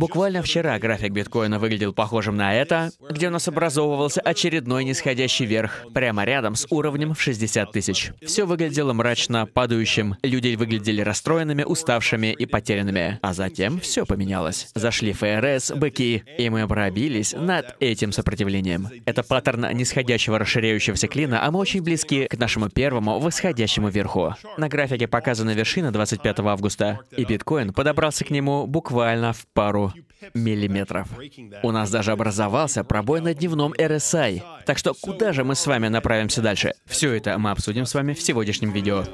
Буквально вчера график биткоина выглядел похожим на это, где у нас образовывался очередной нисходящий верх, прямо рядом с уровнем в 60 тысяч. Все выглядело мрачно, падающим, люди выглядели расстроенными, уставшими и потерянными. А затем все поменялось. Зашли ФРС, быки, и мы пробились над этим сопротивлением. Это паттерн нисходящего расширяющегося клина, а мы очень близки к нашему первому восходящему верху. На графике показана вершина 25 августа, и биткоин подобрался к нему буквально в пару миллиметров. У нас даже образовался пробой на дневном RSI. Так что куда же мы с вами направимся дальше? Все это мы обсудим с вами в сегодняшнем видео.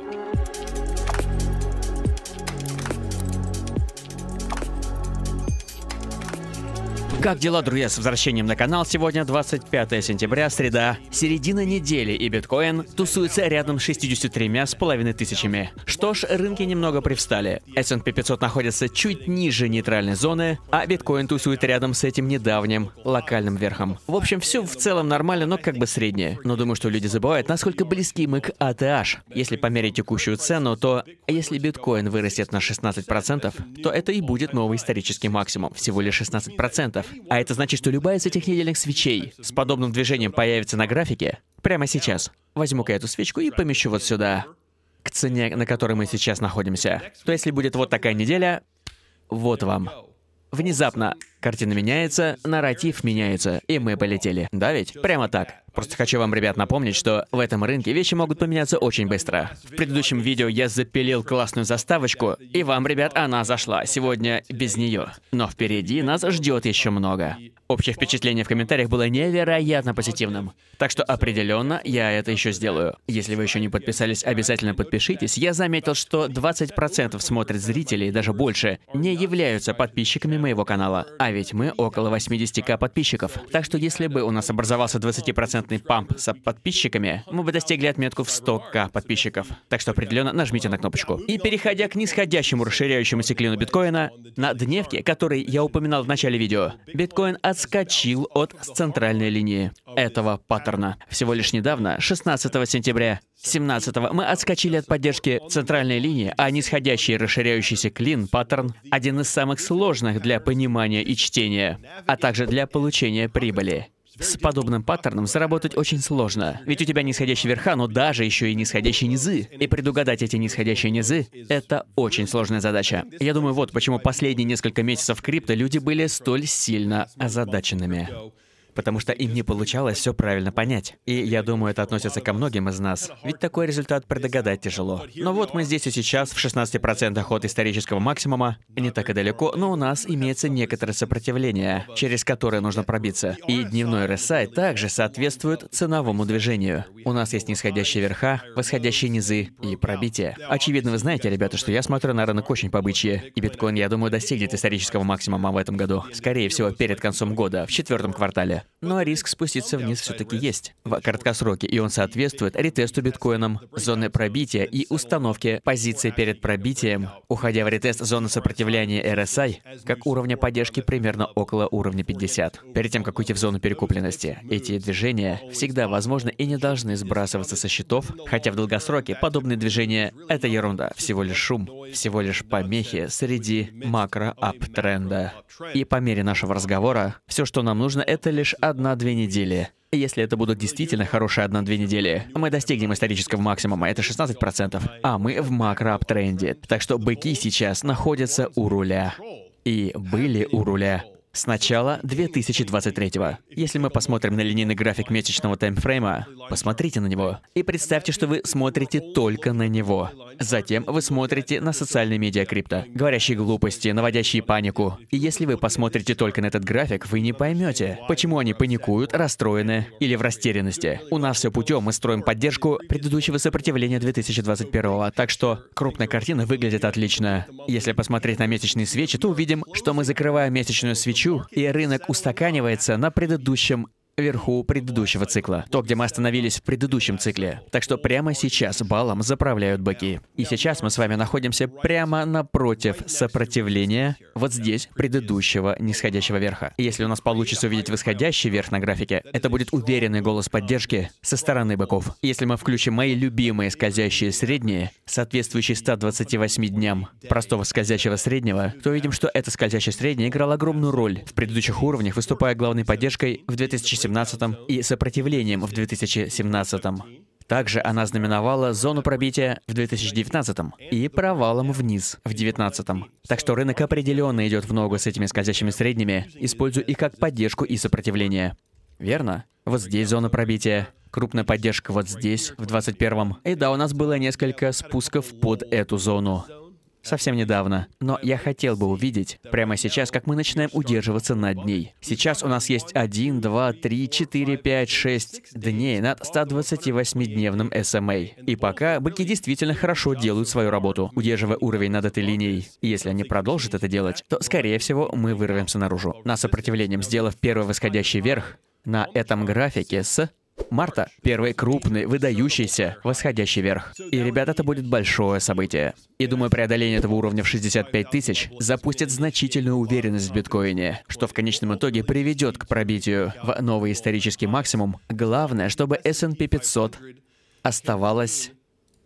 Как дела, друзья, с возвращением на канал? Сегодня 25 сентября, среда, середина недели, и биткоин тусуется рядом с 63 с половиной тысячами. Что ж, рынки немного привстали. S&P 500 находится чуть ниже нейтральной зоны, а биткоин тусует рядом с этим недавним локальным верхом. В общем, все в целом нормально, но как бы среднее. Но думаю, что люди забывают, насколько близки мы к ATH. Если померить текущую цену, то если биткоин вырастет на 16%, то это и будет новый исторический максимум, всего лишь 16%. А это значит, что любая из этих недельных свечей с подобным движением появится на графике прямо сейчас. Возьму-ка эту свечку и помещу вот сюда, к цене, на которой мы сейчас находимся. То если будет вот такая неделя, вот вам. Внезапно Картина меняется, нарратив меняется, и мы полетели. Да ведь? Прямо так. Просто хочу вам, ребят, напомнить, что в этом рынке вещи могут поменяться очень быстро. В предыдущем видео я запилил классную заставочку, и вам, ребят, она зашла. Сегодня без нее. Но впереди нас ждет еще много. Общее впечатление в комментариях было невероятно позитивным. Так что определенно я это еще сделаю. Если вы еще не подписались, обязательно подпишитесь. Я заметил, что 20% смотрят зрителей, даже больше, не являются подписчиками моего канала, а а ведь мы около 80к подписчиков. Так что если бы у нас образовался 20% памп с подписчиками, мы бы достигли отметку в 100к подписчиков. Так что определенно нажмите на кнопочку. И переходя к нисходящему расширяющемуся клину биткоина, на дневке, который я упоминал в начале видео, биткоин отскочил от центральной линии этого паттерна. Всего лишь недавно, 16 сентября, 17-го мы отскочили от поддержки центральной линии, а нисходящий расширяющийся клин паттерн — один из самых сложных для понимания и чтения, а также для получения прибыли. С подобным паттерном заработать очень сложно, ведь у тебя нисходящий верха, но даже еще и нисходящие низы. И предугадать эти нисходящие низы — это очень сложная задача. Я думаю, вот почему последние несколько месяцев крипто люди были столь сильно озадаченными потому что им не получалось все правильно понять. И я думаю, это относится ко многим из нас, ведь такой результат предугадать тяжело. Но вот мы здесь и сейчас, в 16% от исторического максимума, не так и далеко, но у нас имеется некоторое сопротивление, через которое нужно пробиться. И дневной RSI также соответствует ценовому движению. У нас есть нисходящие верха, восходящие низы и пробитие. Очевидно, вы знаете, ребята, что я смотрю на рынок очень побычье, и биткоин, я думаю, достигнет исторического максимума в этом году. Скорее всего, перед концом года, в четвертом квартале но риск спуститься вниз все-таки есть в краткосроке, и он соответствует ретесту биткоином, зоны пробития и установки позиции перед пробитием, уходя в ретест зоны сопротивления RSI, как уровня поддержки примерно около уровня 50. Перед тем, как уйти в зону перекупленности, эти движения всегда возможны и не должны сбрасываться со счетов, хотя в долгосроке подобные движения — это ерунда, всего лишь шум, всего лишь помехи среди макро-аптренда. И по мере нашего разговора, все, что нам нужно, это лишь одна-две недели. Если это будут действительно хорошие одна-две недели, мы достигнем исторического максимума, это 16%, а мы в макро-аптренде. Так что быки сейчас находятся у руля. И были у руля с начала 2023 -го. Если мы посмотрим на линейный график месячного таймфрейма, Посмотрите на него. И представьте, что вы смотрите только на него. Затем вы смотрите на социальные медиа крипто, говорящие глупости, наводящие панику. И если вы посмотрите только на этот график, вы не поймете, почему они паникуют, расстроены или в растерянности. У нас все путем, мы строим поддержку предыдущего сопротивления 2021 так что крупная картина выглядит отлично. Если посмотреть на месячные свечи, то увидим, что мы закрываем месячную свечу, и рынок устаканивается на предыдущем верху предыдущего цикла. То, где мы остановились в предыдущем цикле. Так что прямо сейчас балом заправляют быки. И сейчас мы с вами находимся прямо напротив сопротивления вот здесь предыдущего нисходящего верха. И если у нас получится увидеть восходящий верх на графике, это будет уверенный голос поддержки со стороны быков. Если мы включим мои любимые скользящие средние, соответствующие 128 дням простого скользящего среднего, то видим, что эта скользящая средняя играла огромную роль в предыдущих уровнях, выступая главной поддержкой в 2017 2017 и сопротивлением в 2017. Также она знаменовала зону пробития в 2019 и провалом вниз в 2019. Так что рынок определенно идет в ногу с этими скользящими средними, используя их как поддержку и сопротивление. Верно? Вот здесь зона пробития, крупная поддержка вот здесь, в 21-м. И да, у нас было несколько спусков под эту зону совсем недавно. Но я хотел бы увидеть прямо сейчас, как мы начинаем удерживаться над ней. Сейчас у нас есть 1, 2, 3, 4, 5, 6 дней над 128-дневным SMA. Эм И пока быки действительно хорошо делают свою работу, удерживая уровень над этой линией. И если они продолжат это делать, то, скорее всего, мы вырвемся наружу. На сопротивлением сделав первый восходящий вверх, на этом графике с марта — первый крупный, выдающийся восходящий верх. И, ребята, это будет большое событие. И думаю, преодоление этого уровня в 65 тысяч запустит значительную уверенность в биткоине, что в конечном итоге приведет к пробитию в новый исторический максимум. Главное, чтобы S&P 500 оставалась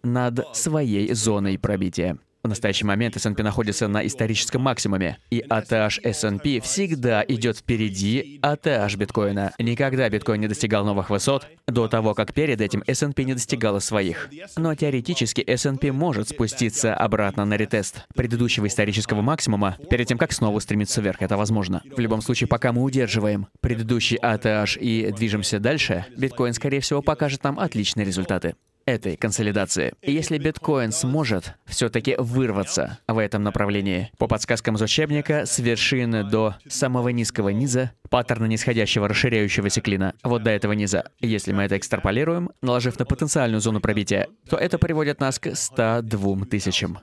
над своей зоной пробития. В настоящий момент S&P находится на историческом максимуме, и ATH S&P всегда идет впереди ATH биткоина. Никогда биткоин не достигал новых высот до того, как перед этим S&P не достигала своих. Но теоретически S&P может спуститься обратно на ретест предыдущего исторического максимума перед тем, как снова стремиться вверх. Это возможно. В любом случае, пока мы удерживаем предыдущий ATH и движемся дальше, биткоин, скорее всего, покажет нам отличные результаты этой консолидации. И если биткоин сможет все-таки вырваться в этом направлении, по подсказкам из учебника, с вершины до самого низкого низа, паттерна нисходящего расширяющегося клина, вот до этого низа, если мы это экстраполируем, наложив на потенциальную зону пробития, то это приводит нас к 102 тысячам.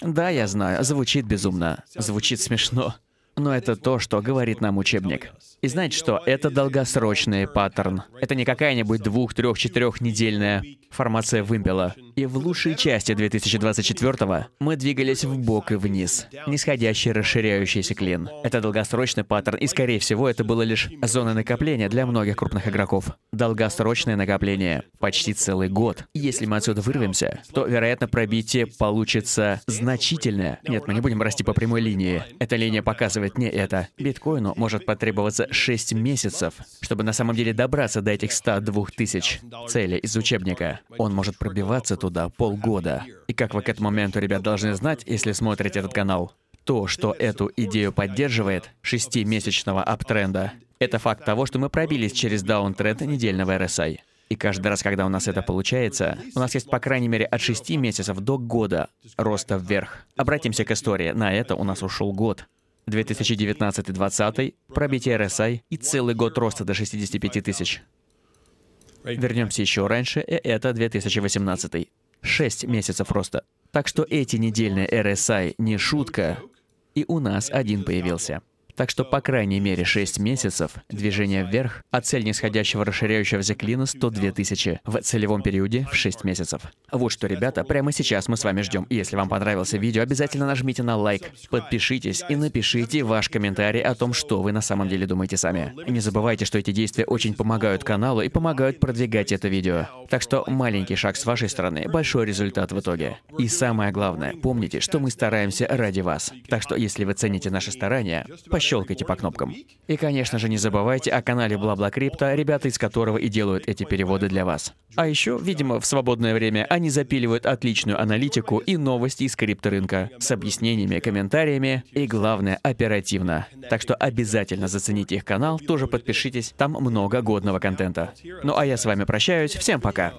Да, я знаю, звучит безумно, звучит смешно. Но это то, что говорит нам учебник. И знаете что? Это долгосрочный паттерн. Это не какая-нибудь двух, трех, четырехнедельная недельная формация вымпела. И в лучшей части 2024 мы двигались в бок и вниз. Нисходящий расширяющийся клин. Это долгосрочный паттерн, и скорее всего это было лишь зона накопления для многих крупных игроков. Долгосрочное накопление. Почти целый год. Если мы отсюда вырвемся, то, вероятно, пробитие получится значительное. Нет, мы не будем расти по прямой линии. Эта линия показывает не это. Биткоину может потребоваться 6 месяцев, чтобы на самом деле добраться до этих 102 тысяч целей из учебника. Он может пробиваться туда туда полгода. И как вы к этому моменту, ребят, должны знать, если смотрите этот канал, то, что эту идею поддерживает, шестимесячного аптренда, это факт того, что мы пробились через даунтренд недельного RSI. И каждый раз, когда у нас это получается, у нас есть по крайней мере от 6 месяцев до года роста вверх. Обратимся к истории. На это у нас ушел год. 2019-2020, пробитие RSI и целый год роста до 65 тысяч. Вернемся еще раньше, и э, это 2018. Шесть месяцев роста. Так что эти недельные RSI не шутка, и у нас один появился. Так что, по крайней мере, 6 месяцев движения вверх, а цель нисходящего расширяющегося клина 102 тысячи в целевом периоде в 6 месяцев. Вот что, ребята, прямо сейчас мы с вами ждем. Если вам понравился видео, обязательно нажмите на лайк, подпишитесь и напишите ваш комментарий о том, что вы на самом деле думаете сами. Не забывайте, что эти действия очень помогают каналу и помогают продвигать это видео. Так что маленький шаг с вашей стороны, большой результат в итоге. И самое главное, помните, что мы стараемся ради вас. Так что если вы цените наши старания, пощелкайте по кнопкам. И, конечно же, не забывайте о канале Бла-Бла Крипто, ребята из которого и делают эти переводы для вас. А еще, видимо, в свободное время они запиливают отличную аналитику и новости из крипторынка с объяснениями, комментариями и, главное, оперативно. Так что обязательно зацените их канал, тоже подпишитесь, там много годного контента. Ну а я с вами прощаюсь, всем пока!